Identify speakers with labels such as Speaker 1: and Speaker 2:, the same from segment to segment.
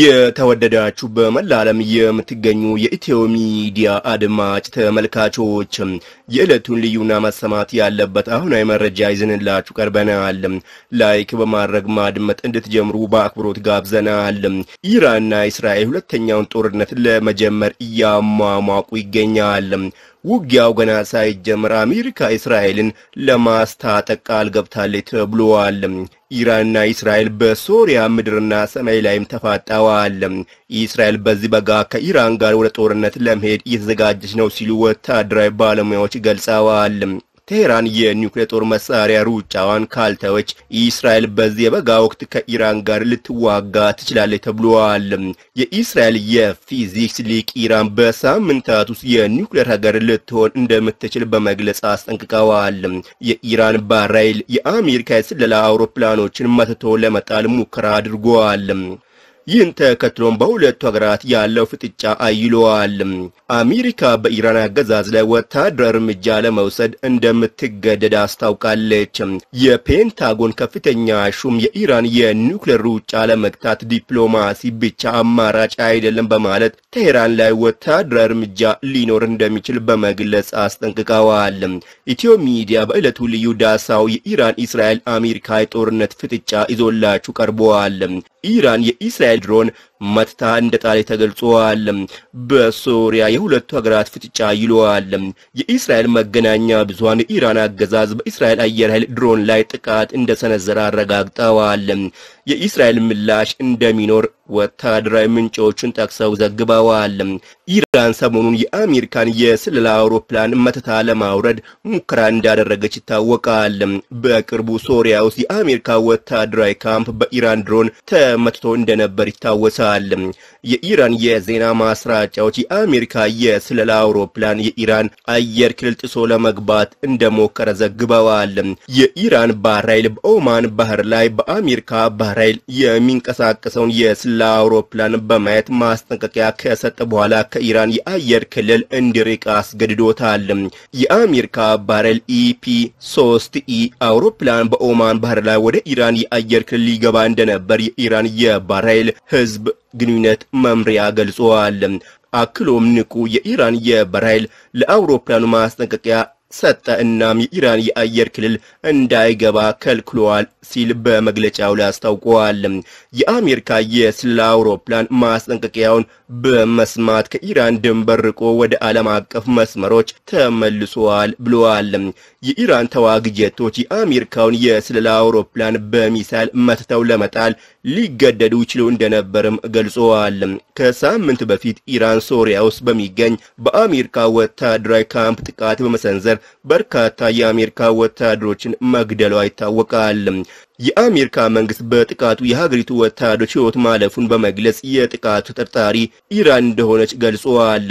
Speaker 1: የተወደዳችሁ በመላ ዓለም የምትገኙ የኢትዮ ሚዲያ አድማጭ ተመልካቾች የዕለቱን ልዩና መሰማት ያለበት አሁናዊ መረጃ ይዘንላችሁ ቀርበናል። ላይክ በማድረግ ማድመጥ እንድትጀምሩ በአክብሮት ጋብዘናል። ኢራንና እስራኤል ሁለተኛውን ጦርነት ለመጀመር እያሟሟቁ ይገኛል። ውጊያው ገና ሳይጀምር አሜሪካ እስራኤልን ለማስታጠቅ ቃል ገብታለች ተብሏል። ኢራንና እስራኤል በሶሪያ ምድርና ሰማይ ላይም ተፋጠዋል። እስራኤል በዚህ በጋ ከኢራን ጋር ወደ ጦርነት ለመሄድ እየተዘጋጀች ነው ሲሉ ወታደራዊ ባለሙያዎች ገልጸዋል። ቴሄራን የኒውክሌር ጦር መሳሪያ ሩጫዋን ካልተወች ኢስራኤል በዚህ የበጋ ወቅት ከኢራን ጋር ልትዋጋ ትችላለች ተብሏል። የኢስራኤል የፊዚክስ ሊቅ ኢራን በሳምንታት ውስጥ የኒውክሌር ሀገር ልትሆን እንደምትችል በመግለጽ አስጠንቅቀዋል። የኢራን ባራይል የአሜሪካ የስለላ አውሮፕላኖችን መትቶ ለመጣል ሙከራ አድርጓል። ይህን ተከትሎም በሁለቱ ሀገራት ያለው ፍጥጫ አይለዋል። አሜሪካ በኢራን አገዛዝ ላይ ወታደር እርምጃ ለመውሰድ እንደምትገደድ አስታውቃለች። የፔንታጎን ከፍተኛ ሹም የኢራን የኒውክሌር ሩጫ ለመግታት ዲፕሎማሲ ብቻ አማራጭ አይደለም በማለት ቴሄራን ላይ ወታደር እርምጃ ሊኖር እንደሚችል በመግለጽ አስጠንቅቀዋል። ኢትዮ ሚዲያ በዕለቱ ልዩ ዳሳው የኢራን፣ እስራኤል፣ አሜሪካ የጦርነት ፍጥጫ ይዞላችሁ ቀርበዋል። ኢራን የእስራኤል ድሮን መትታ እንደጣለ ተገልጿል። በሶሪያ የሁለቱ ሀገራት ፍጥጫ ይለዋል። የእስራኤል መገናኛ ብዙሃን የኢራን አገዛዝ በእስራኤል አየር ኃይል ድሮን ላይ ጥቃት እንደሰነዘረ አረጋግጠዋል። የእስራኤል ምላሽ እንደሚኖር ወታደራዊ ምንጮቹን ጠቅሰው ዘግበዋል። ኢራን ሰሞኑን የአሜሪካን የስለላ አውሮፕላን መተታ ለማውረድ ሙከራ እንዳደረገች ይታወቃል። በቅርቡ ሶሪያ ውስጥ የአሜሪካ ወታደራዊ ካምፕ በኢራን ድሮን ተመትቶ እንደነበር ይታወሳል። የኢራን የዜና ማስራጫዎች የአሜሪካ የስለላ አውሮፕላን የኢራን አየር ክልል ጥሶ ለመግባት እንደሞከረ ዘግበዋል። የኢራን ባህር ኃይል በኦማን ባህር ላይ በአሜሪካ ባህር ኃይል የሚንቀሳቀሰውን የስለላ ለአውሮፕላን በማየት ማስጠንቀቂያ ከሰጠ በኋላ ከኢራን የአየር ክልል እንዲርቅ አስገድዶታል። የአሜሪካ ባረል ኢፒ 3 ኢ አውሮፕላን በኦማን ባህር ላይ ወደ ኢራን የአየር ክልል ሊገባ እንደነበር የኢራን የባረል ህዝብ ግንኙነት መምሪያ ገልጿል። አክሎም ንቁ የኢራን የበራይል ለአውሮፕላኑ ማስጠንቀቂያ ሰጠ። እናም የኢራን የአየር ክልል እንዳይገባ ከልክሏል ሲል በመግለጫው ላይ አስታውቋል። የአሜሪካ የስላ አውሮፕላን ማስጠንቀቂያውን በመስማት ከኢራን ድንበር ርቆ ወደ ዓለም አቀፍ መስመሮች ተመልሷል ብለዋል። የኢራን ተዋጊ ጀቶች የአሜሪካውን የስለላ አውሮፕላን በሚሳይል መትተው ለመጣል ሊገደዱ ይችሉ እንደነበርም ገልጸዋል። ከሳምንት በፊት ኢራን ሶሪያ ውስጥ በሚገኝ በአሜሪካ ወታደራዊ ካምፕ ጥቃት በመሰንዘር በርካታ የአሜሪካ ወታደሮችን መግደሏ ይታወቃል። የአሜሪካ መንግስት በጥቃቱ የሀገሪቱ ወታደሮች ህይወት ማለፉን በመግለጽ የጥቃቱ ተጠርጣሪ ኢራን እንደሆነች ገልጿል።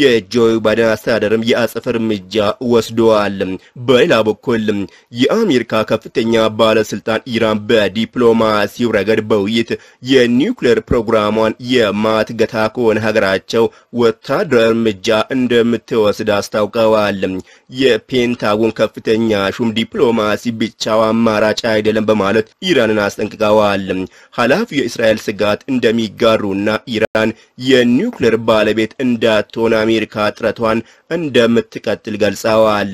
Speaker 1: የጆ ባይደን አስተዳደርም የአጸፋ እርምጃ ወስደዋል። በሌላ በኩል የአሜሪካ ከፍተኛ ባለስልጣን ኢራን በዲፕሎማሲው ረገድ በውይይት የኒውክሌር ፕሮግራሟን የማትገታ ከሆነ ሀገራቸው ወታደራዊ እርምጃ እንደምትወስድ አስታውቀዋል። የፔንታጎን ከፍተኛ ሹም ዲፕሎማሲ ብቻው አማራጭ አይደለም በማለት ኢራንን አስጠንቅቀዋል። ኃላፊ የእስራኤል ስጋት እንደሚጋሩና ኢራን የኒውክሌር ባለቤት እንዳትሆን አሜሪካ ጥረቷን እንደምትቀጥል ገልጸዋል።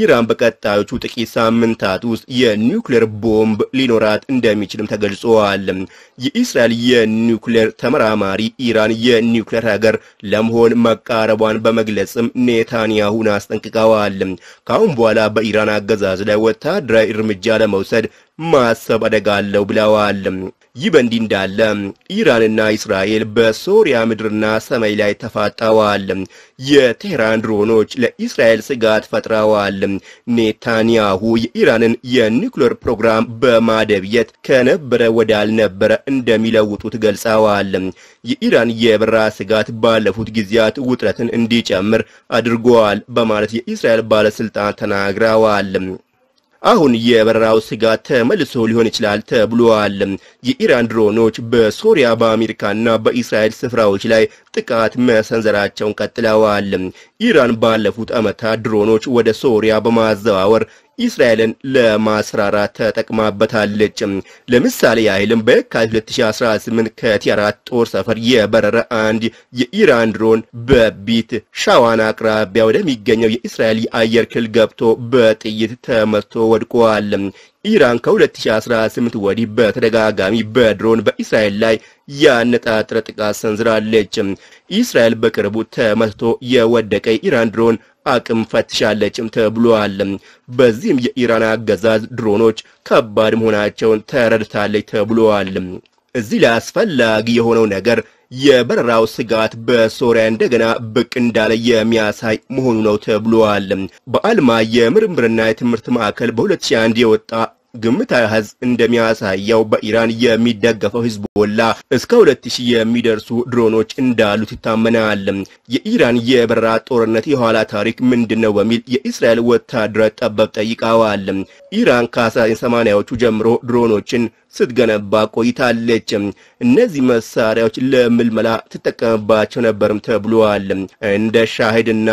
Speaker 1: ኢራን በቀጣዮቹ ጥቂት ሳምንታት ውስጥ የኒውክሌር ቦምብ ሊኖራት እንደሚችልም ተገልጿል። የእስራኤል የኒውክሌር ተመራማሪ ኢራን የኒውክሌር ሀገር ለመሆን መቃረቧን በመግለጽም ኔታንያሁን አስጠንቅቀዋል። ከአሁን በኋላ በኢራን አገዛዝ ላይ ወታደራዊ እርምጃ ለመውሰድ ማሰብ አደጋ አለው ብለዋል። ይህ በእንዲህ እንዳለ ኢራንና እስራኤል በሶሪያ ምድርና ሰማይ ላይ ተፋጠዋል። የቴህራን ድሮኖች ለእስራኤል ስጋት ፈጥረዋል። ኔታንያሁ የኢራንን የኒውክሌር ፕሮግራም በማደብየት ከነበረ ወዳልነበረ እንደሚለውጡት ገልጸዋል። የኢራን የበረራ ስጋት ባለፉት ጊዜያት ውጥረትን እንዲጨምር አድርገዋል በማለት የእስራኤል ባለስልጣን ተናግረዋል። አሁን የበረራው ስጋት ተመልሶ ሊሆን ይችላል ተብሏል። የኢራን ድሮኖች በሶሪያ በአሜሪካና በእስራኤል ስፍራዎች ላይ ጥቃት መሰንዘራቸውን ቀጥለዋል። ኢራን ባለፉት ዓመታት ድሮኖች ወደ ሶሪያ በማዘዋወር ኢስራኤልን ለማስራራት ተጠቅማበታለች። ለምሳሌ ያህልም በየካቲት 2018 ከቲያራት ጦር ሰፈር የበረረ አንድ የኢራን ድሮን በቢት ሻዋን አቅራቢያ ወደሚገኘው የእስራኤል የአየር ክልል ገብቶ በጥይት ተመቶ ወድቋል። ኢራን ከ2018 ወዲህ በተደጋጋሚ በድሮን በእስራኤል ላይ ያነጣጠረ ጥቃት ሰንዝራለች። እስራኤል በቅርቡ ተመትቶ የወደቀ የኢራን ድሮን አቅም ፈትሻለችም ተብሏል። በዚህም የኢራን አገዛዝ ድሮኖች ከባድ መሆናቸውን ተረድታለች ተብሏል። እዚህ ላይ አስፈላጊ የሆነው ነገር የበረራው ስጋት በሶሪያ እንደገና ብቅ እንዳለ የሚያሳይ መሆኑ ነው ተብሏል። በአልማ የምርምርና የትምህርት ማዕከል በ2001 የወጣ ግምት ህዝብ እንደሚያሳየው በኢራን የሚደገፈው ሂዝቦላ እስከ ሁለት ሺህ የሚደርሱ ድሮኖች እንዳሉት ይታመናል። የኢራን የበረራ ጦርነት የኋላ ታሪክ ምንድን ነው በሚል የእስራኤል ወታደራዊ ጠበብ ጠይቀዋል። ኢራን ከ1980ዎቹ ጀምሮ ድሮኖችን ስትገነባ ቆይታለች። እነዚህ መሳሪያዎች ለምልመላ ትጠቀምባቸው ነበርም ተብሏል። እንደ ሻሂድና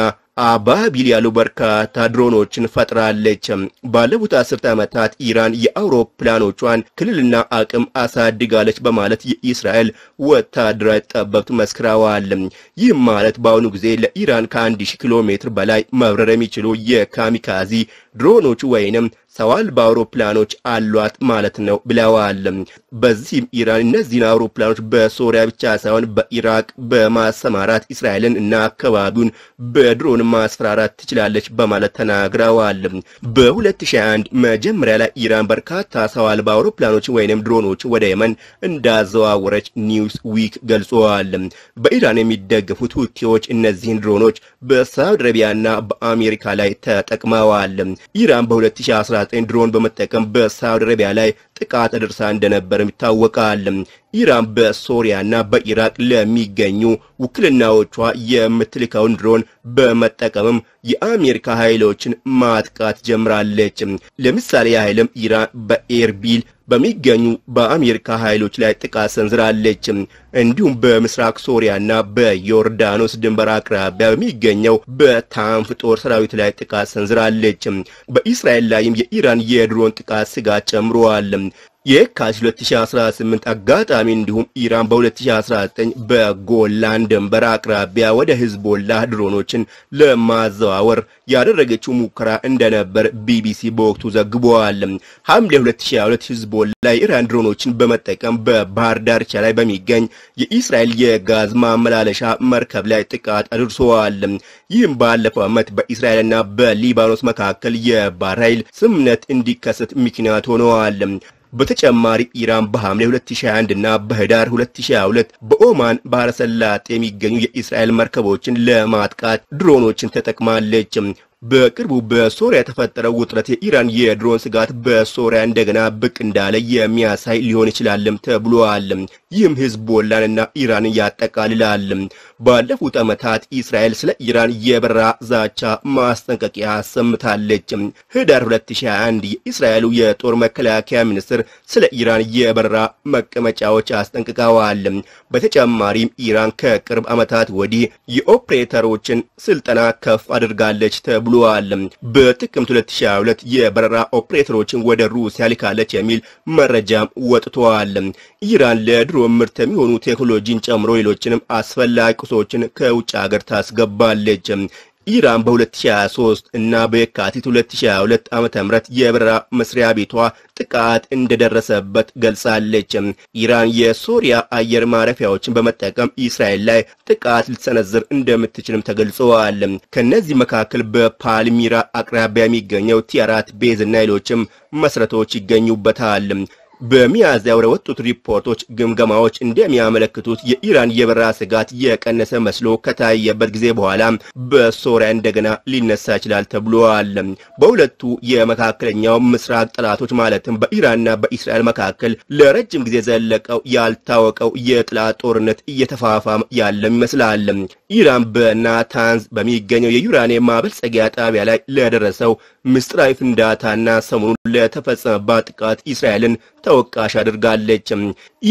Speaker 1: አባቢል ያሉ በርካታ ድሮኖችን ፈጥራለች። ባለፉት አስርተ ዓመታት ኢራን የአውሮፕላኖቿን ክልልና አቅም አሳድጋለች በማለት የእስራኤል ወታደራዊ ጠበብት መስክረዋል። ይህ ማለት በአሁኑ ጊዜ ለኢራን ከ ሺህ ኪሎ ሜትር በላይ መብረር የሚችሉ የካሚካዚ ድሮኖች ወይንም ሰው አልባ አውሮፕላኖች አሏት ማለት ነው ብለዋል። በዚህም ኢራን እነዚህን አውሮፕላኖች በሶሪያ ብቻ ሳይሆን በኢራቅ በማሰማራት እስራኤልን እና አካባቢውን በድሮን ማስፈራራት ትችላለች በማለት ተናግረዋል። በ2021 መጀመሪያ ላይ ኢራን በርካታ ሰው አልባ አውሮፕላኖች ወይንም ድሮኖች ወደ የመን እንዳዘዋወረች ኒውስ ዊክ ገልጸዋል። በኢራን የሚደገፉት ሁቲዎች እነዚህን ድሮኖች በሳውዲ አረቢያና በአሜሪካ ላይ ተጠቅመዋል። ኢራን በ2014 19 ድሮን በመጠቀም በሳውዲ አረቢያ ላይ ጥቃት አድርሳ እንደነበርም ይታወቃል። ኢራን በሶሪያና በኢራቅ ለሚገኙ ውክልናዎቿ የምትልካውን ድሮን በመጠቀምም የአሜሪካ ኃይሎችን ማጥቃት ጀምራለች። ለምሳሌ ያህልም ኢራን በኤርቢል በሚገኙ በአሜሪካ ኃይሎች ላይ ጥቃት ሰንዝራለች። እንዲሁም በምስራቅ ሶሪያና በዮርዳኖስ ድንበር አቅራቢያ በሚገኘው በታንፍ ጦር ሰራዊት ላይ ጥቃት ሰንዝራለች። በእስራኤል ላይም የኢራን የድሮን ጥቃት ስጋት ጨምረዋል። የካቲት 2018 አጋጣሚ እንዲሁም ኢራን በ2019 በጎላን ድንበር አቅራቢያ ወደ ህዝቦላ ድሮኖችን ለማዘዋወር ያደረገችው ሙከራ እንደነበር ቢቢሲ በወቅቱ ዘግበዋል። ሐምሌ 2022 ህዝቦላ የኢራን ድሮኖችን በመጠቀም በባህር ዳርቻ ላይ በሚገኝ የእስራኤል የጋዝ ማመላለሻ መርከብ ላይ ጥቃት አድርሰዋል። ይህም ባለፈው ዓመት በእስራኤልና በሊባኖስ መካከል የባህር ኃይል ስምምነት እንዲከሰት ምክንያት ሆነዋል። በተጨማሪ ኢራን በሐምሌ 2021 እና በህዳር 2022 በኦማን ባህረ ሰላጤ የሚገኙ የእስራኤል መርከቦችን ለማጥቃት ድሮኖችን ተጠቅማለች። በቅርቡ በሶሪያ የተፈጠረው ውጥረት የኢራን የድሮን ስጋት በሶሪያ እንደገና ብቅ እንዳለ የሚያሳይ ሊሆን ይችላልም ተብሏል። ይህም ሂዝቦላንና ኢራንን ያጠቃልላል። ባለፉት ዓመታት እስራኤል ስለ ኢራን የበራ ዛቻ ማስጠንቀቂያ አሰምታለች። ህዳር 2021 የእስራኤሉ የጦር መከላከያ ሚኒስትር ስለ ኢራን የበራ መቀመጫዎች አስጠንቅቀዋል። በተጨማሪም ኢራን ከቅርብ ዓመታት ወዲህ የኦፕሬተሮችን ስልጠና ከፍ አድርጋለች ተብሏል። በጥቅምት 2022 የበረራ ኦፕሬተሮችን ወደ ሩሲያ ልካለች የሚል መረጃም ወጥቷል። ኢራን ለድሮ ለኑሮ ምርት የሚሆኑ ቴክኖሎጂን ጨምሮ ሌሎችንም አስፈላጊ ቁሶችን ከውጭ ሀገር ታስገባለች። ኢራን በ2023 እና በየካቲት 2022 ዓ.ም የበረራ መስሪያ ቤቷ ጥቃት እንደደረሰበት ገልጻለች። ኢራን የሶሪያ አየር ማረፊያዎችን በመጠቀም እስራኤል ላይ ጥቃት ልትሰነዝር እንደምትችልም ተገልጸዋል። ከነዚህ መካከል በፓልሚራ አቅራቢያ የሚገኘው ቲያራት ቤዝ እና ሌሎችም መስረቶች ይገኙበታል። በሚያዝያ ወር የወጡት ሪፖርቶች፣ ግምገማዎች እንደሚያመለክቱት የኢራን የበረራ ስጋት የቀነሰ መስሎ ከታየበት ጊዜ በኋላ በሶሪያ እንደገና ሊነሳ ይችላል ተብሏል። በሁለቱ የመካከለኛው ምስራቅ ጠላቶች ማለትም በኢራንና በእስራኤል መካከል ለረጅም ጊዜ ዘለቀው ያልታወቀው የጥላት ጦርነት እየተፋፋም ያለም ይመስላል። ኢራን በናታንዝ በሚገኘው የዩራኒየም ማበልጸጊያ ጣቢያ ላይ ለደረሰው ምስጢራዊ ፍንዳታና ሰሞኑን ለተፈጸመባት ጥቃት እስራኤልን ተወቃሽ አድርጋለች።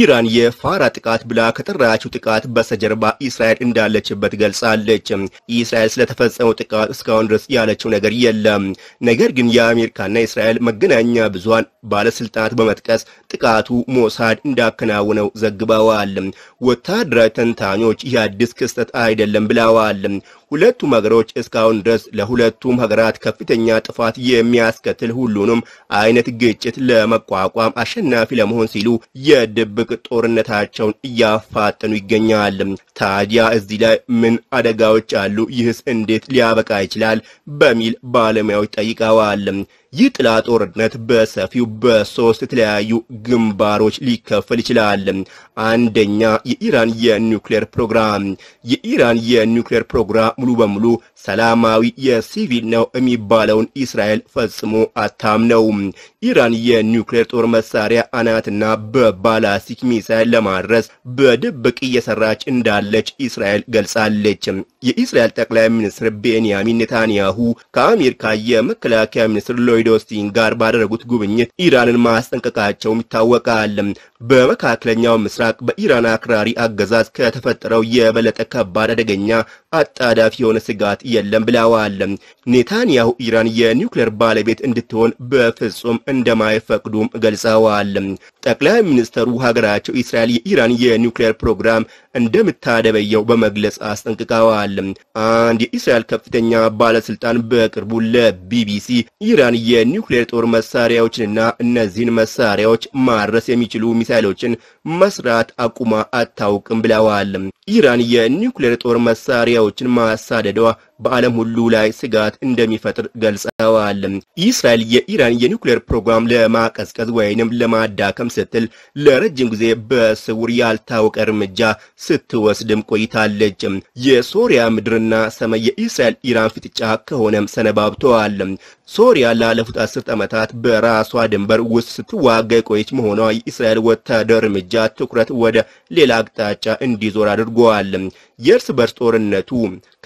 Speaker 1: ኢራን የፋራ ጥቃት ብላ ከጠራችው ጥቃት በስተጀርባ እስራኤል እንዳለችበት ገልጻለች። እስራኤል ስለተፈጸመው ጥቃት እስካሁን ድረስ ያለችው ነገር የለም። ነገር ግን የአሜሪካና የእስራኤል መገናኛ ብዙሃን ባለስልጣናት በመጥቀስ ጥቃቱ ሞሳድ እንዳከናውነው ዘግበዋል። ወታደራዊ ተንታኞች ይህ አዲስ ክስተት አይደለም ብለዋል። ሁለቱም ሀገሮች እስካሁን ድረስ ለሁለቱም ሀገራት ከፍተኛ ጥፋት የሚያስከትል ሁሉንም አይነት ግጭት ለመቋቋም አሸናፊ ለመሆን ሲሉ የድብቅ ጦርነታቸውን እያፋጠኑ ይገኛል። ታዲያ እዚህ ላይ ምን አደጋዎች አሉ? ይህስ እንዴት ሊያበቃ ይችላል? በሚል ባለሙያዎች ጠይቀዋል። ይህ ጥላ ጦርነት በሰፊው በሶስት የተለያዩ ግንባሮች ሊከፈል ይችላል። አንደኛ የኢራን የኒውክሌር ፕሮግራም። የኢራን የኒውክሌር ፕሮግራም ሙሉ በሙሉ ሰላማዊ የሲቪል ነው የሚባለውን እስራኤል ፈጽሞ አታምነው። ኢራን የኒውክሌር ጦር መሳሪያ አናትና በባላስቲክ ሚሳይል ለማድረስ በድብቅ እየሰራች እንዳለች እስራኤል ገልጻለች። የእስራኤል ጠቅላይ ሚኒስትር ቤንያሚን ኔታንያሁ ከአሜሪካ የመከላከያ ሚኒስትር ሎይ ዶስቲን ጋር ባደረጉት ጉብኝት ኢራንን ማስጠንቀቃቸውም ይታወቃል። በመካከለኛው ምስራቅ በኢራን አክራሪ አገዛዝ ከተፈጠረው የበለጠ ከባድ አደገኛ አጣዳፊ የሆነ ስጋት የለም ብለዋል። ኔታንያሁ ኢራን የኒውክሌር ባለቤት እንድትሆን በፍጹም እንደማይፈቅዱም ገልጸዋል። ጠቅላይ ሚኒስተሩ ሀገራቸው ኢስራኤል የኢራን የኒውክሌር ፕሮግራም እንደምታደበየው በመግለጽ አስጠንቅቀዋል። አንድ የእስራኤል ከፍተኛ ባለስልጣን በቅርቡ ለቢቢሲ ኢራን የኒውክሌር ጦር መሳሪያዎችንና እነዚህን መሳሪያዎች ማድረስ የሚችሉ ሚሳይሎችን መስራት አቁማ አታውቅም ብለዋል። ኢራን የኒውክሌር ጦር መሳሪያዎችን ማሳደዷ በዓለም ሁሉ ላይ ስጋት እንደሚፈጥር ገልጸዋል። እስራኤል የኢራን የኒውክሌር ፕሮግራም ለማቀዝቀዝ ወይንም ለማዳከም ስትል ለረጅም ጊዜ በስውር ያልታወቀ እርምጃ ስትወስድም ቆይታለች። የሶሪያ ምድርና ሰማይ የእስራኤል ኢራን ፍጥጫ ከሆነም ሰነባብተዋል። ሶሪያ ላለፉት አስርት ዓመታት በራሷ ድንበር ውስጥ ስትዋጋ የቆየች መሆኗ የእስራኤል ወታደር እርምጃ ትኩረት ወደ ሌላ አቅጣጫ እንዲዞር አድርጓል። የእርስ በርስ ጦርነቱ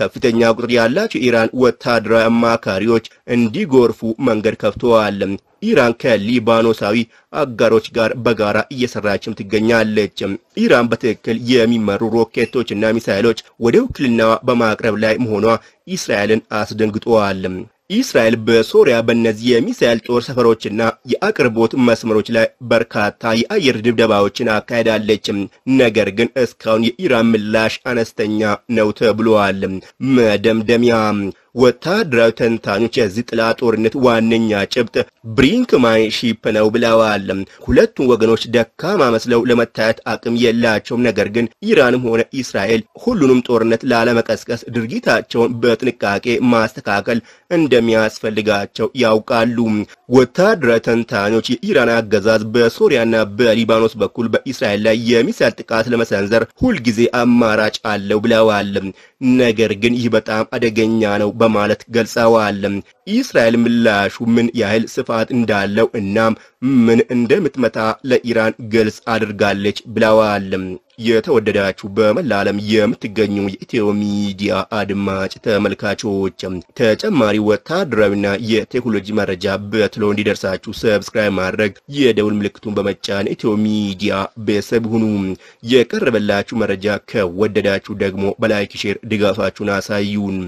Speaker 1: ከፍተኛ ቁጥር ያላቸው ኢራን ወታደራዊ አማካሪዎች እንዲጎርፉ መንገድ ከፍተዋል። ኢራን ከሊባኖሳዊ አጋሮች ጋር በጋራ እየሰራችም ትገኛለች። ኢራን በትክክል የሚመሩ ሮኬቶችና ሚሳይሎች ወደ ውክልናዋ በማቅረብ ላይ መሆኗ እስራኤልን አስደንግጧል። ኢስራኤል በሶሪያ በእነዚህ የሚሳኤል ጦር ሰፈሮችና የአቅርቦት መስመሮች ላይ በርካታ የአየር ድብደባዎችን አካሄዳለች። ነገር ግን እስካሁን የኢራን ምላሽ አነስተኛ ነው ተብሏል። መደምደሚያ ወታደራዊ ተንታኞች የዚህ ጥላ ጦርነት ዋነኛ ጭብጥ ብሪንክማንሺፕ ነው ብለዋል። ሁለቱም ወገኖች ደካማ መስለው ለመታየት አቅም የላቸውም። ነገር ግን ኢራንም ሆነ እስራኤል ሁሉንም ጦርነት ላለመቀስቀስ ድርጊታቸውን በጥንቃቄ ማስተካከል እንደሚያስፈልጋቸው ያውቃሉ። ወታደራዊ ተንታኞች የኢራን አገዛዝ በሶሪያና በሊባኖስ በኩል በእስራኤል ላይ የሚሳይል ጥቃት ለመሰንዘር ሁልጊዜ አማራጭ አለው ብለዋል። ነገር ግን ይህ በጣም አደገኛ ነው በማለት ገልጸዋል። የእስራኤል ምላሹ ምን ያህል ስፋት እንዳለው እናም ምን እንደምትመታ ለኢራን ግልጽ አድርጋለች ብለዋል። የተወደዳችሁ በመላ ዓለም የምትገኙ የኢትዮ ሚዲያ አድማጭ ተመልካቾች ተጨማሪ ወታደራዊና የቴክኖሎጂ መረጃ በትሎ እንዲደርሳችሁ ሰብስክራይብ ማድረግ የደውል ምልክቱን በመጫን ኢትዮ ሚዲያ ቤተሰብ ሁኑ። የቀረበላችሁ መረጃ ከወደዳችሁ ደግሞ በላይክ ሼር ድጋፋችሁን አሳዩን።